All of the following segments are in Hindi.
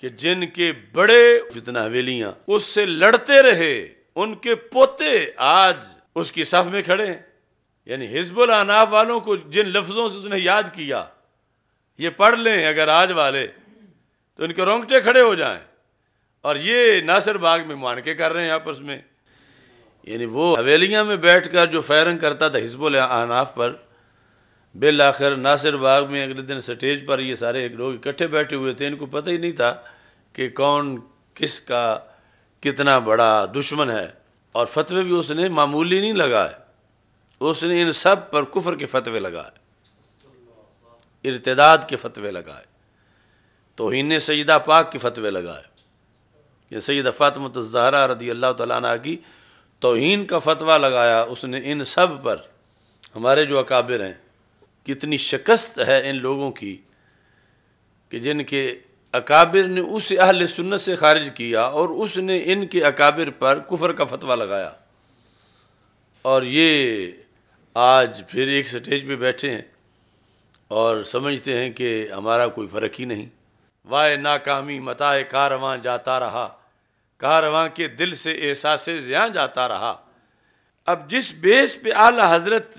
कि जिनके बड़े फितना हवेलियां उससे लड़ते रहे उनके पोते आज उसकी सफ में खड़े हैं यानी हिजबुल अनाब वालों को जिन लफ्ज़ों से उसने याद किया ये पढ़ लें अगर आज वाले तो इनके रोंगटे खड़े हो जाएं और ये नासिर बाग में मानके कर रहे हैं आपस में यानी वो हवेलियाँ में बैठ कर जो फायरिंग करता था हिजबुल अनाफ पर बिल आखिर नासिर बाग में अगले दिन स्टेज पर ये सारे लोग इकट्ठे बैठे हुए थे इनको पता ही नहीं था कि कौन किसका कितना बड़ा दुश्मन है और फतवे भी उसने मामूली नहीं लगाए उसने इन सब पर कुफर के फतवे लगाए इरतदाद के फतवे लगाए तोहन ने सईदा पाक के फतवे लगाए ये सईद जहरा रदी अल्लाह तला की तोहन का फतवा लगाया उसने इन सब पर हमारे जो अकाबिर हैं कितनी शिकस्त है इन लोगों की कि जिनके अकाबिर ने उस अहल सुन्नत से खारिज किया और उसने इनके अकाबिर पर कुफर का फतवा लगाया और ये आज फिर एक स्टेज पे बैठे हैं और समझते हैं कि हमारा कोई फ़र्क ही नहीं वाह नाकामी मताए कारवां जाता रहा कारवां के दिल से एहसास ज़्याँ जाता रहा अब जिस बेस पे आला हजरत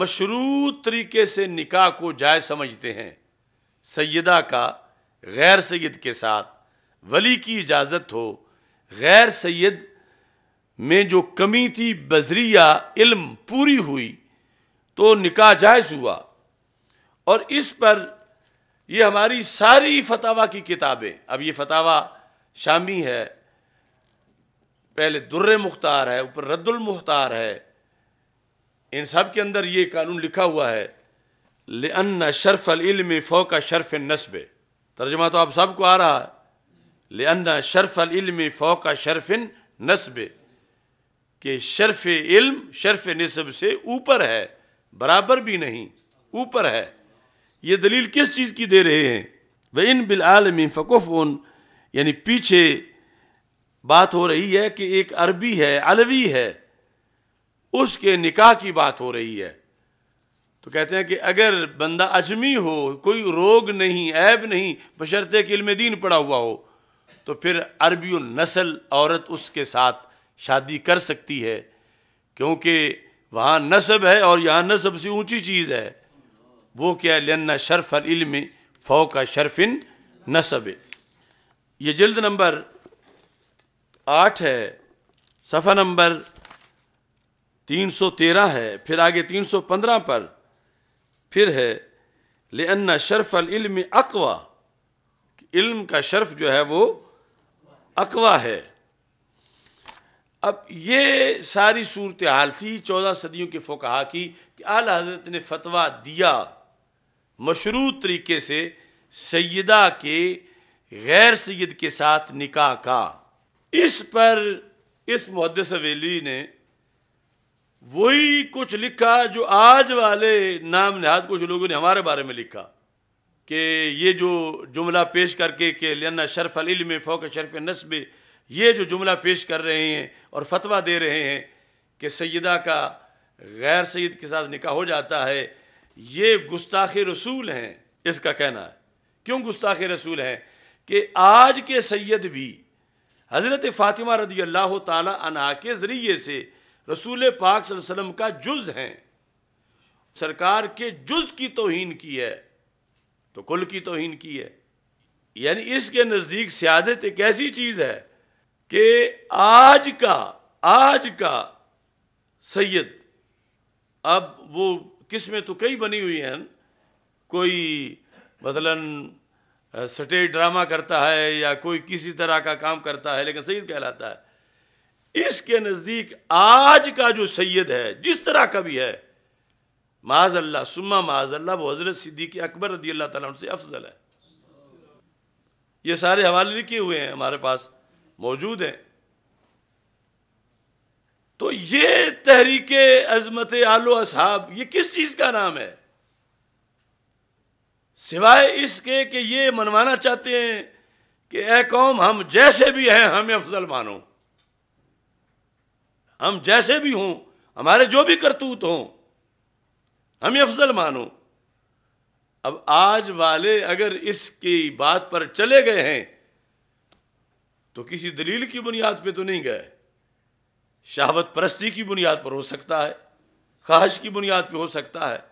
मशरू तरीके से निकाह को जाय समझते हैं सैदा का गैर सैद के साथ वली की इजाज़त हो गैर सैद में जो कमी थी बजरिया इल्म पूरी हुई तो निकाह जायज़ हुआ और इस पर ये हमारी सारी फतावा की किताबें अब ये फतावा शामी है पहले दुर्र मुख्तार है ऊपर रद्दुल मुख्तार है इन सब के अंदर ये कानून लिखा हुआ है अन्ना शर्फ अलम फ़ोक शर्फ नस्ब तर्जमा तो आप सबको आ रहा है अन्ना शर्फ अलम फ़ोक शर्फ नस्ब कि शर्फ इल्म शर्फ नस्ब से ऊपर है बराबर भी नहीं ऊपर है ये दलील किस चीज़ की दे रहे हैं व इन बिलआलमी फ़कुफ़न यानी पीछे बात हो रही है कि एक अरबी है अलवी है उसके निकाह की बात हो रही है तो कहते हैं कि अगर बंदा अजमी हो कोई रोग नहीं ऐब नहीं बशर्ते कि इल्म दीन पड़ा हुआ हो तो फिर अरबी नसल औरत उसके साथ शादी कर सकती है क्योंकि वहाँ नसब है और यहाँ नसब से ऊंची चीज़ है वो क्या है लन्ना अल इल्म फ़ो का शर्फिन नसब ये जल्द नंबर आठ है सफ़ा नंबर 313 है फिर आगे 315 पर फिर है अन्ना शर्फ इल्म अकवा इल्म का शर्फ जो है वो अकवा है अब ये सारी सूरत हाल थी चौदह सदियों के फ़ोकहा की कि आला हजरत ने फतवा दिया मशरू तरीके से सैदा के गैर सैद के साथ निकाह का इस पर इस मुहदस हवेली ने वही कुछ लिखा जो आज वाले नाम निहाद कुछ लोगों ने हमारे बारे में लिखा कि ये जो जुमला पेश करके के लन्ना शरफ में फोक शरफ नस्ब ये जो जुमला पेश कर रहे हैं और फतवा दे रहे हैं कि सैदा का गैर सैद के साथ निकाह हो जाता है ये गुस्ताख रसूल हैं इसका कहना है क्यों गुस्ताख रसूल हैं कि आज के सैद भी हज़रत फ़ातिमा रदी अल्लाह तला के ज़रिए से रसूल पाक वसलम का जुज़ हैं सरकार के जुज़ की तोहन की है तो कुल की तोहन की है यानी इसके नज़दीक सियादत एक ऐसी चीज़ है कि आज का आज का सैयद अब वो किस्में तो कई बनी हुई हैं कोई मसलन स्टेज ड्रामा करता है या कोई किसी तरह का काम करता है लेकिन सैद कहलाता है इसके नज़दीक आज का जो सैयद है जिस तरह का भी है माज अल्लाह सुम्मा माज अल्लाह वो हज़रत सिद्दीक अकबर रदी अल्लाह तला से अफजल है ये सारे हवाले लिखे हुए हैं हमारे पास मौजूद हैं तो ये तहरीक अजमत आलो असहाब ये किस चीज़ का नाम है सिवाय इसके कि ये मनवाना चाहते हैं कि ए कौम हम जैसे भी हैं हमें अफजल मानो हम जैसे भी हों हमारे जो भी करतूत हों हम अफजल मानो अब आज वाले अगर इसकी बात पर चले गए हैं तो किसी दलील की बुनियाद पे तो नहीं गए शहावत परस्ती की बुनियाद पर हो सकता है ख्वाहिश की बुनियाद पे हो सकता है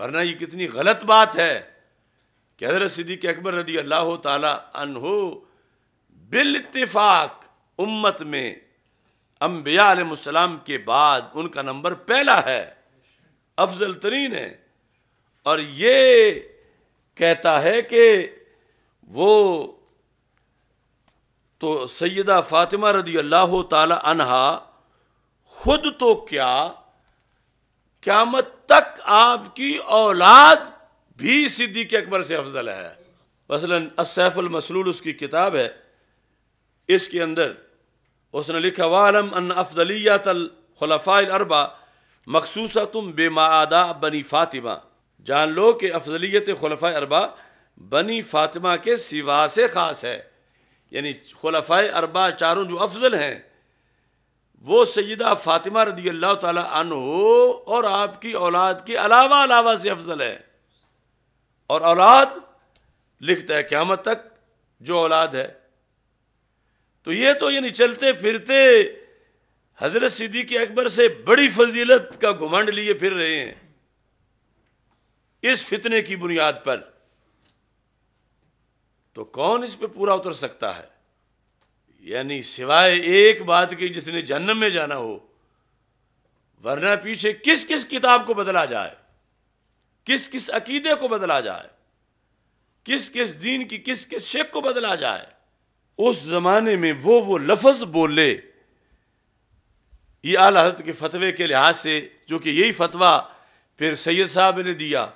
वरना ये कितनी गलत बात है कि हजरत सिद्दीक अकबर रदी अल्लाह तला अनहो बिल इतफाक़ उम्मत में अम्बिया आलम के बाद उनका नंबर पहला है अफजल तरीन है और ये कहता है कि वो तो सैदा फ़ातिमा रदी अल्लाह तहा खुद तो क्या क्यामत तक आपकी औलाद भी सिद्दीक अकबर से अफजल है मसलन असैफ़ुल उसकी किताब है इसके अंदर उसने लिखा वालम अन खलफा अरबा मखसूस तुम बेमादा बनी फ़ातिमा जान लो कि अफजलियत खलफा अरबा बनी फ़ातिमा के सिवा से ख़ास है यानी खलफा अरबा चारों जो अफजल हैं वो सयदा फ़ातिमा रदी अल्लाह तन हो और आपकी औलाद के अलावा अलावा से अफजल है और औलाद लिखता है क़्यामत तक जो औलाद है तो ये तो यानी चलते फिरते हजरत सिद्दीक अकबर से बड़ी फजीलत का घुमंड लिए फिर रहे हैं इस फितने की बुनियाद पर तो कौन इस पे पूरा उतर सकता है यानी सिवाय एक बात के जिसने जन्म में जाना हो वरना पीछे किस किस किताब को बदला जाए किस किस अकीदे को बदला जाए किस किस दीन की किस किस शेख को बदला जाए उस जमाने में वो वो लफज बोले ये आला हजरत के फतवे के लिहाज से जो कि यही फतवा फिर सैयद साहब ने दिया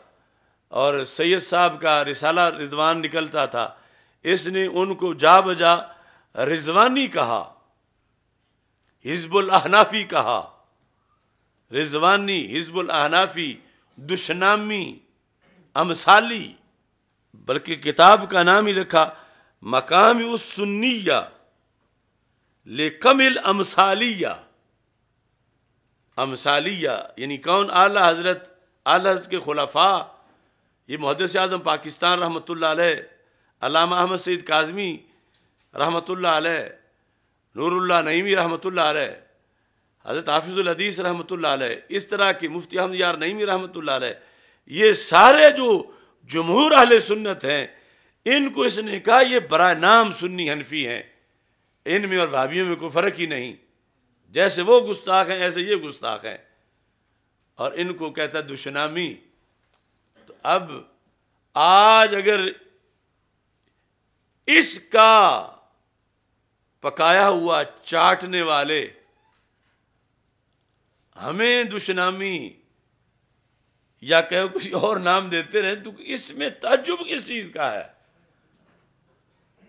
और सैयद साहब का रिसाला रिजवान निकलता था इसने उनको जा बजा रिजवानी कहा हिजबुल अहनाफी कहा रिजवानी हिजबुल अहनाफी दुशनामी अमसाली बल्कि किताब का नाम ही रखा मकाम उस सुन्निया कमिल अमसालिया अमसालिया यानी कौन आला हज़रत आला हज़रत के खुलाफा ये महदस आज़म पाकिस्तान रहमत अलामा अहमद सईद काजमी रहमत नूरुल्ला नईमी रहमत हज़रत हाफिजुल हाफिज़ुलहदीस रहमत इस तरह के मुफ्ती अहमद यार नईमी रहमत ये सारे जो जमहूर अहल सुन्नत हैं इनको इसने कहा ये बरा नाम सुन्नी हनफी हैं इन में और भाभीियों में कोई फ़र्क ही नहीं जैसे वो गुस्ताख हैं ऐसे ये गुस्ताख हैं और इनको कहता दुश्नामी तो अब आज अगर इसका पकाया हुआ चाटने वाले हमें दुश्नामी या कहो कुछ और नाम देते रहे तो इसमें ताजुब किस चीज़ का है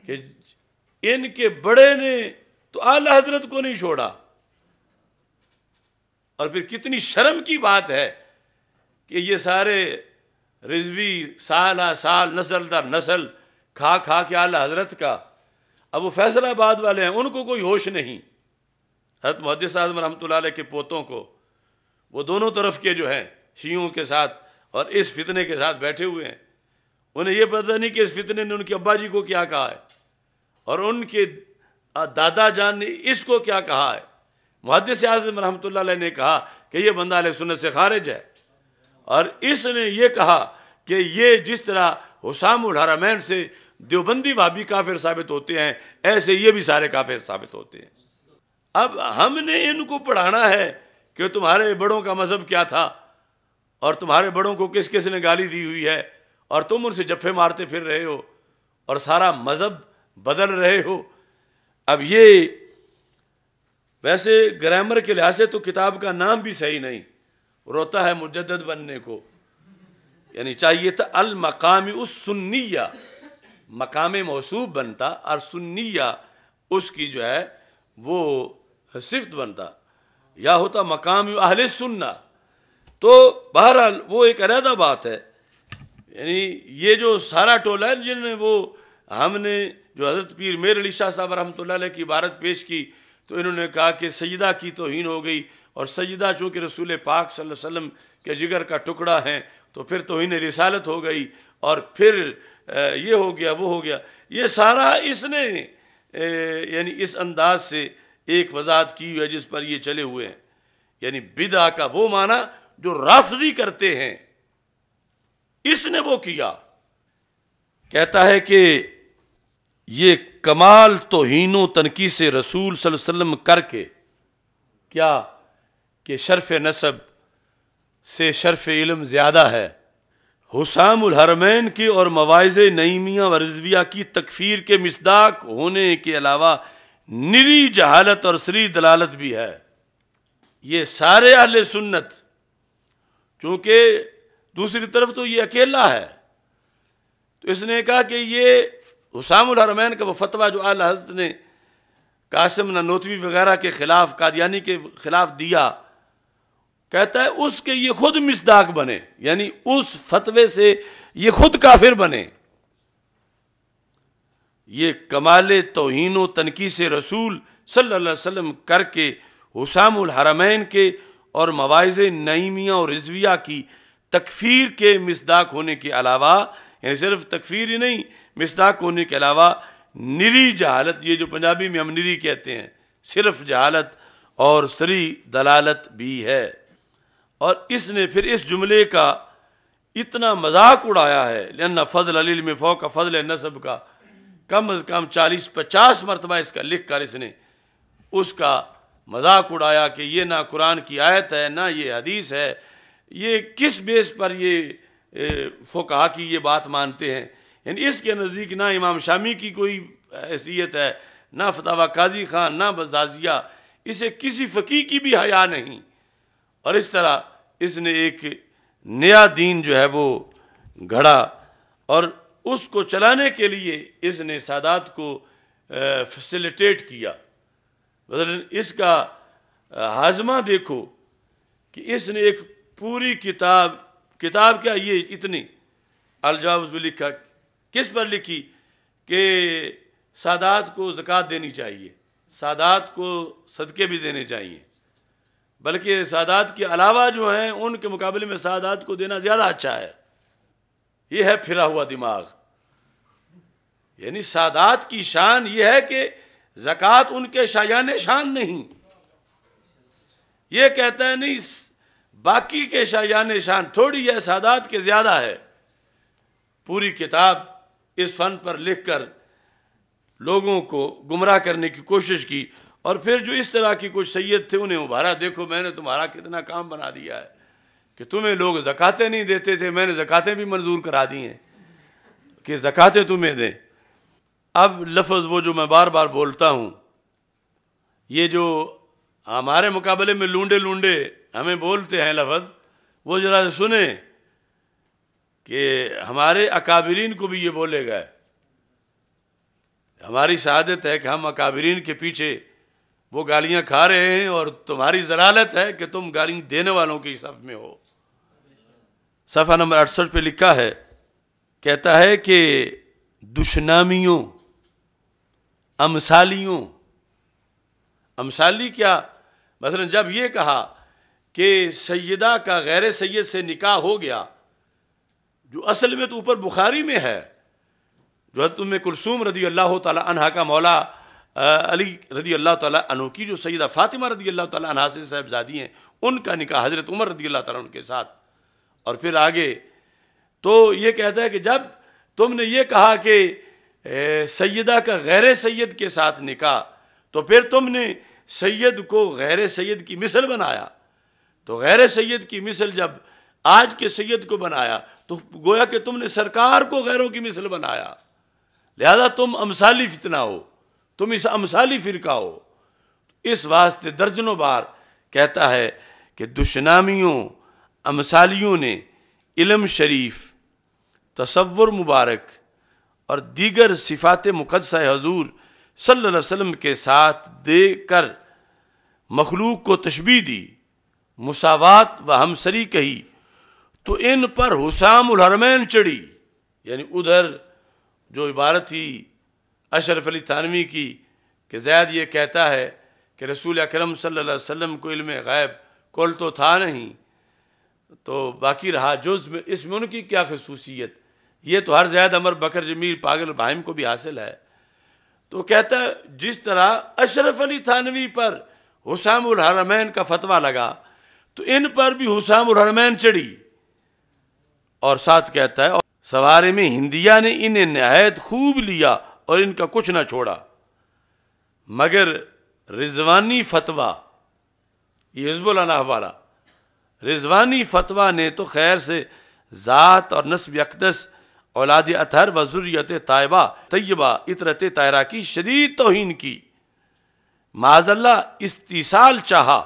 कि इनके बड़े ने तो आला हजरत को नहीं छोड़ा और फिर कितनी शर्म की बात है कि ये सारे रिजवी साल आ साल नसल दर नसल खा खा के आला हजरत का अब वो फैसलाबाद वाले हैं उनको कोई होश नहीं हजरत मुहदस आजम रहमत के पोतों को वो दोनों तरफ के जो हैं शीयों के साथ और इस फितने के साथ बैठे हुए हैं उन्हें यह पता नहीं कि इस फितने ने उनके अब्बा जी को क्या कहा है और उनके दादा जान ने इसको क्या कहा है मुहदस आजम रहमत ने कहा कि ये बंदा सुन से खारिज है और इसने ये कहा कि ये जिस तरह हुसाम हरामैन से देवबंदी भाभी काफिर साबित होते हैं ऐसे ये भी सारे काफिर साबित होते हैं अब हमने इनको पढ़ाना है कि तुम्हारे बड़ों का मज़हब क्या था और तुम्हारे बड़ों को किस किस ने गाली दी हुई है और तुम उनसे जफ्फे मारते फिर रहे हो और सारा मज़हब बदल रहे हो अब ये वैसे ग्रामर के लिहाज से तो किताब का नाम भी सही नहीं रोता है मुजद बनने को यानी चाहिए था अल मकामी उस सुन्निया मकाम मौसूब बनता और सुन्निया उसकी जो है वो सिफ्त बनता या होता मकाम अहल सुन्ना तो बहरहाल वो एक अलहदा बात है यानी ये जो सारा टोला है जिन्हें वो हमने जो हज़रत पीर मेर अली शाह साहब रहमत की इबारत पेश की तो इन्होंने कहा कि सजदा की तोहन हो गई और सजदा चूँकि रसूल पाक वसल्लम के जिगर का टुकड़ा है तो फिर तोहन रिसालत हो गई और फिर ये हो गया वो हो गया ये सारा इसने यानी इस अंदाज से एक वजाहत की हुई है जिस पर ये चले हुए हैं यानी बिदा का वो माना जो राफजी करते हैं इसने वो किया कहता है कि ये कमाल हीनो तनकी से रसूल सल्लम करके क्या कि शर्फ नसब से शर्फ इलम ज़्यादा है हुसाम हरमैन की और मवाज़ नईमिया व रजविया की तकफीर के मसदाक होने के अलावा निरी जहालत और सरी दलालत भी है ये सारे अहल सुन्नत चूँकि दूसरी तरफ तो ये अकेला है तो इसने कहा कि ये हुसाम हरमैन का वो फतवा जो आला हजरत ने कासिम ननोतवी वगैरह के ख़िलाफ़ कादियानी के ख़िलाफ़ दिया कहता है उसके ये खुद मिसदाक बने यानी उस फतवे से ये खुद काफिर बने ये कमाल तोहन तनकी से रसूल सल्लाम करके हुसाम हरमैन के और मवाज़ नईमिया और रिजविया की तकफीर के मिसदाक होने के अलावा यानी सिर्फ तकफीर ही नहीं मिसदाक होने के अलावा निरी जहालत ये जो पंजाबी में हम निरी कहते हैं सिर्फ जहालत और सरी दलालत भी है और इसने फिर इस जुमले का इतना मजाक उड़ाया है लन्ना फजल अलील में का फजल नसब का कम अज़ कम चालीस पचास मरतबा इसका लिख कर इसने उसका मजाक उड़ाया कि ये ना कुरान की आयत है ना ये हदीस है ये किस बेस पर ये फोकहा की ये बात मानते हैं यानी इसके नज़दीक ना इमाम शामी की कोई हैसियत है ना फतावा काजी खान ना बजाजिया इसे किसी फ़की की भी हया नहीं और इस तरह इसने एक नया दीन जो है वो घड़ा और उसको चलाने के लिए इसने सादात को फैसिलिटेट किया मतलब इसका हाजमा देखो कि इसने एक पूरी किताब किताब क्या ये इतनी अलजाउस में लिखा किस पर लिखी कि सादात को ज़क़़त देनी चाहिए सादात को सदक़े भी देने चाहिए बल्कि सादात के अलावा जो हैं उनके मुकाबले में सादात को देना ज़्यादा अच्छा है ये है फिरा हुआ दिमाग यानी सादात की शान ये है कि ज़क़़त उनके शायान शान नहीं ये कहता है नहीं बाकी के शायान शान थोड़ी है सादात के ज़्यादा है पूरी किताब इस फन पर लिख कर लोगों को गुमराह करने की कोशिश की और फिर जो इस तरह की कुछ सैयद थे उन्हें उभारा देखो मैंने तुम्हारा कितना काम बना दिया है कि तुम्हें लोग ज़क़ातें नहीं देते थे मैंने ज़क़ातें भी मंजूर करा दी हैं कि ज़क़ातें तुम्हें दें अब लफ्ज़ वो जो मैं बार बार बोलता हूँ ये जो हमारे मुकाबले में लूडे लूडे हमें बोलते हैं लफज वो जरा सुने कि हमारे अकाबरीन को भी ये बोले गए हमारी शहादत है कि हम अकाबरीन के पीछे वो गालियां खा रहे हैं और तुम्हारी जलालत है कि तुम गाली देने वालों के सफ में हो सफ़ा नंबर अड़सठ पे लिखा है कहता है कि दुश्नामियों अमसालियों अमसाली क्या मसलन जब ये कहा कि सैदा का गैर सैद से निकाह हो गया जो असल में तो ऊपर बुखारी में है जो हजरत उम कुलसूम रदी अल्लाह तहा का मौला अली रदी अल्लाह तन की जो सैदा फ़ातिमा रदी अल्लाह तहा से साहबजादी हैं उनका निकाह हज़रत उमर रदी अल्लाह तन के साथ और फिर आगे तो ये कहता है कि जब तुमने ये कहा कि सैदा का गैर सैद के साथ निका तो फिर तुमने सैद को गैर सैद की मिसल बनाया तो गैर सैद की मिसल जब आज के सैद को बनाया तो गोया कि तुमने सरकार को गैरों की मिसल बनाया लिहाजा तुम अमसाली फितना हो तुम इस अमसाली फिरका हो इस वास्ते दर्जनों बार कहता है कि दुश्नामियों अमसालियों ने इलम शरीफ तसवुर मुबारक और दीगर सिफात मुकदस हजूर सल्लल्लाहु अलैहि के साथ देकर मखलूक को तशबी दी मुसावात व हमसरी कही तो इन पर हुसाम उलहरमैन चढ़ी यानी उधर जो इबारत थी अशरफ अली थानवी की कि जैद ये कहता है कि रसूल अकरम सल्लल्लाहु अलैहि वसल्लम को इल्म गायब कोल तो था नहीं तो बाकी रहा जुज में इसमें उनकी क्या खसूसियत ये तो हर जैद अमर बकर जमीर पागल भाइम को भी हासिल है तो कहता है जिस तरह अशरफ अली थानवी पर हुसाम उल हरमैन का फतवा लगा तो इन पर भी हुसाम और हरमैन चढ़ी और साथ कहता है सवारे में हिंदिया ने इन्हें नहायत खूब लिया और इनका कुछ ना छोड़ा मगर रिजवानी फतवा ये हिजबुल्लाह वाला रिजवानी फतवा ने तो खैर से ज़ात और नस्ब अकदस औलाद अतहर वजूरियत तयबा तयबा इतरत तैरा की शदीद तोहन की माजल्ला इस्तीसाल चाहा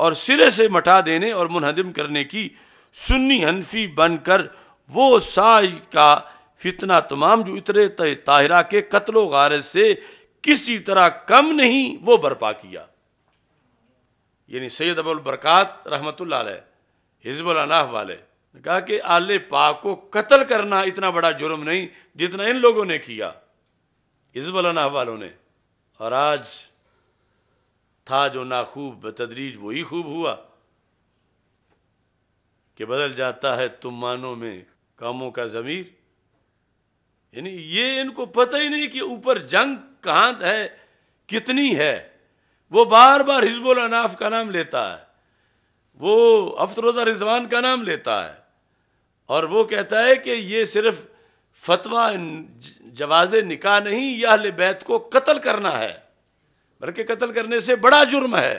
और सिरे से मटा देने और मुनहदम करने की सुन्नी हनफी बनकर वो साज का फितना तमाम जो इतरे ताहिरा के कत्लो गारज से किसी तरह कम नहीं वो बर्पा किया यानी सैयद अबुल बरक़ात रहमतुल्लाह हिजबुलनाह वाले ने कहा कि आल पाक को कत्ल करना इतना बड़ा जुर्म नहीं जितना इन लोगों ने किया हिजबुलनाह वालों ने और आज था जो नाखूब बतदरीज वही खूब हुआ कि बदल जाता है तुम मानों में कामों का ज़मीर यानी ये इनको पता ही नहीं कि ऊपर जंग कहाँ है कितनी है वो बार बार हिजबुल अनाफ का नाम लेता है वो अफतरदा रिजवान का नाम लेता है और वो कहता है कि ये सिर्फ फतवा जवाज़ निकाह नहीं यह बैत को कत्ल करना है बल्कि कत्ल करने से बड़ा जुर्म है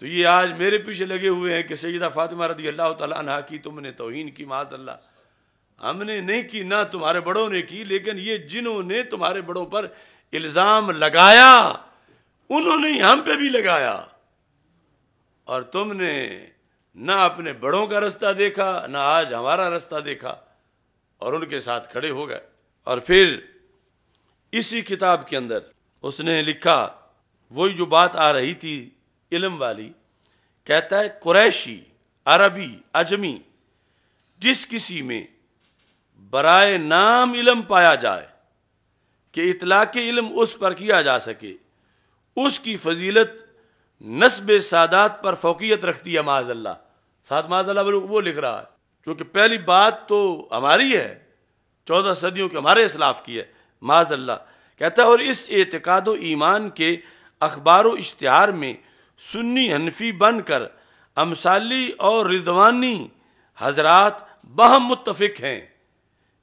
तो ये आज मेरे पीछे लगे हुए हैं कि सैदा फातिमा रदी अल्लाह तला की तुमने तोहन की अल्लाह हमने नहीं की ना तुम्हारे बड़ों ने की लेकिन ये जिन्होंने तुम्हारे बड़ों पर इल्ज़ाम लगाया उन्होंने ही हम पे भी लगाया और तुमने ना अपने बड़ों का रास्ता देखा ना आज हमारा रास्ता देखा और उनके साथ खड़े हो गए और फिर इसी किताब के अंदर उसने लिखा वही जो बात आ रही थी इलम वाली कहता है कुरैशी अरबी अजमी जिस किसी में बराए नाम इलम पाया जाए कि इतला के इलम उस पर किया जा सके उसकी फजीलत नस्ब सादात पर फोकियत रखती है माजल्ला साथ माजल्ला वो लिख रहा है क्योंकि पहली बात तो हमारी है चौदह सदियों के हमारे इसलाफ की है माजल्ला कहता है और इस एतकाद ईमान के अखबार इश्तहार में सुन्नी हनफी बनकर अमसाली और रिदवानी हजरात बहम मुतफिक हैं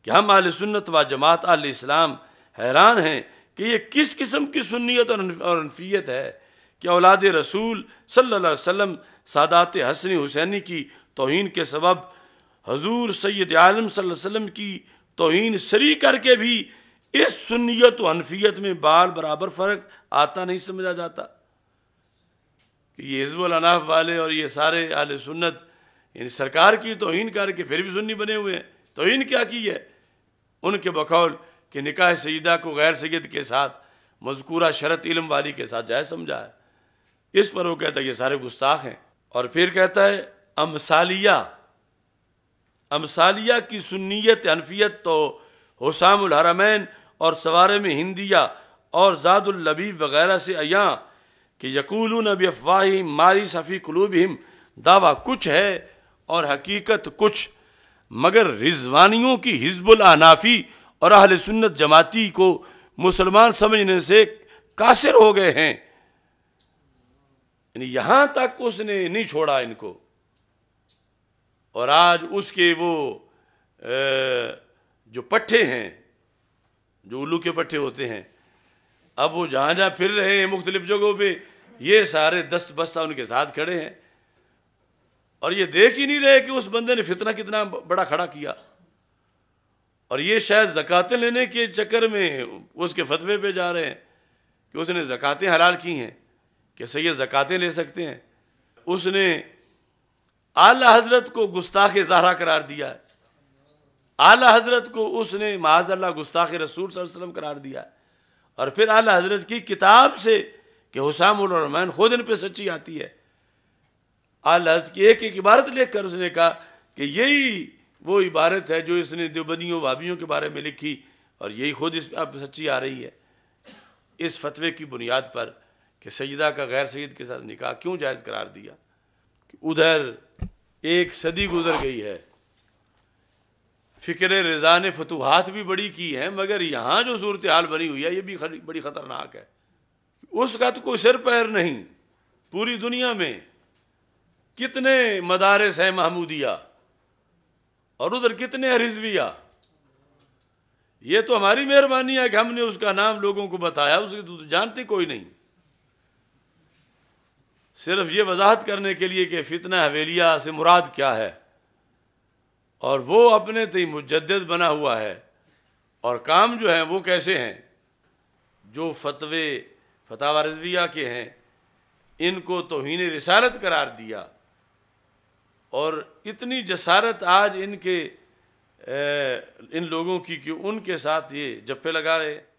कि हम आल सुन्नत व जमात आल इस्लाम हैरान हैं कि यह किस किस्म की सुन्नीत और अनफियत है कि औलाद रसूल सल्ला अलैहि सादात हसन हुसैनी की तोहन के सबब हजूर सैद आलम वसल्लम की तोहन सरी करके भी इस सुनियत अनफियत में बाल बराबर फ़र्क आता नहीं समझा जाता कि ये हिजबुल अनाफ वाले और ये सारे आल सुन्नत यानी सरकार की तोहन करके फिर भी सुन्नी बने हुए हैं तोहन क्या की है उनके बखौल कि निकाह सईदा को गैर सैद के साथ मजकूरा शरत इलम वाली के साथ जाए समझा है इस पर वो कहता है ये सारे गुस्ताख हैं और फिर कहता है अमसालिया अमसालिया की सुन्नीत अनफियत तो हुसामुल हरमैन और सवारे में हिंदिया और जादुल्लबी वगैरह से अया कि यकूल नबी अफवाही मारी सफ़ी कलूब हिम दावा कुछ है और हकीकत कुछ मगर रिजवानियों की हिजबुल अनाफी और अहल सुन्नत जमाती को मुसलमान समझने से कासिर हो गए हैं यहाँ तक उसने नहीं छोड़ा इनको और आज उसके वो जो पट्टे हैं जो उल्लू के पट्टे होते हैं अब वो जहाँ जहाँ फिर रहे हैं मुख्तलिफ जगहों पर ये सारे दस बस्ता उनके साथ खड़े हैं और ये देख ही नहीं रहे कि उस बंदे ने फितना कितना बड़ा खड़ा किया और ये शायद ज़क़ातें लेने के चक्कर में उसके फतवे पे जा रहे हैं कि उसने ज़क़ातें हलाल की हैं कि सही ज़क़ातें ले सकते हैं उसने आला हजरत को गुस्ताख जहरा करार दिया है आला हजरत को उसने माजल्ला गुस्ताख रसूल वसम करार दिया और फिर आला हजरत की किताब से कि हुसामैन खुद इन पर सच्ची आती है आला हजरत की एक एक इबारत लिख कर उसने कहा कि यही वो इबारत है जो इसने देवबंदियों भाभीियों के बारे में लिखी और यही खुद इस अब सच्ची आ रही है इस फतवे की बुनियाद पर कि सजदा का गैर सईद के साथ निकाह क्यों जायज़ करार दिया कि उधर एक सदी गुजर गई है फ़िक्र रज़ा ने फतूहत भी बड़ी की हैं मगर यहाँ जो सूरत हाल बनी हुई है ये भी बड़ी ख़तरनाक है उसका तो कोई सिर पैर नहीं पूरी दुनिया में कितने मदारस हैं महमूदिया और उधर कितने रिजविया ये तो हमारी मेहरबानी है कि हमने उसका नाम लोगों को बताया उसकी तो जानते कोई नहीं सिर्फ ये वजाहत करने के लिए कि फितना हवेलिया से मुराद क्या है और वो अपने तई मुजद बना हुआ है और काम जो हैं वो कैसे हैं जो फतवे फतावा रजविया के हैं इनको तोहन रसारत करार दिया और इतनी जसारत आज इनके ए, इन लोगों की कि उनके साथ ये जप्पे लगा रहे